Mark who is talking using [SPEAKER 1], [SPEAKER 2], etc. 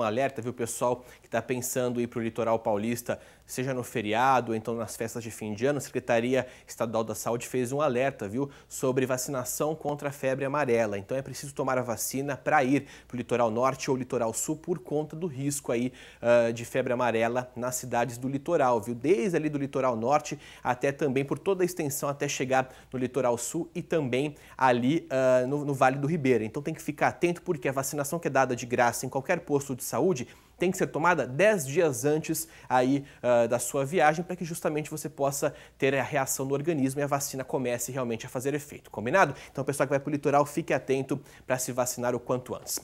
[SPEAKER 1] Um alerta, viu, pessoal que está pensando ir para o litoral paulista, seja no feriado ou então nas festas de fim de ano, a Secretaria Estadual da Saúde fez um alerta, viu, sobre vacinação contra a febre amarela. Então é preciso tomar a vacina para ir para o litoral norte ou litoral sul por conta do risco aí uh, de febre amarela nas cidades do litoral, viu, desde ali do litoral norte até também por toda a extensão até chegar no litoral sul e também ali uh, no, no Vale do Ribeira. Então tem que ficar atento porque a vacinação que é dada de graça em qualquer posto de saúde tem que ser tomada 10 dias antes aí uh, da sua viagem para que justamente você possa ter a reação do organismo e a vacina comece realmente a fazer efeito, combinado? Então, pessoal que vai para o litoral, fique atento para se vacinar o quanto antes.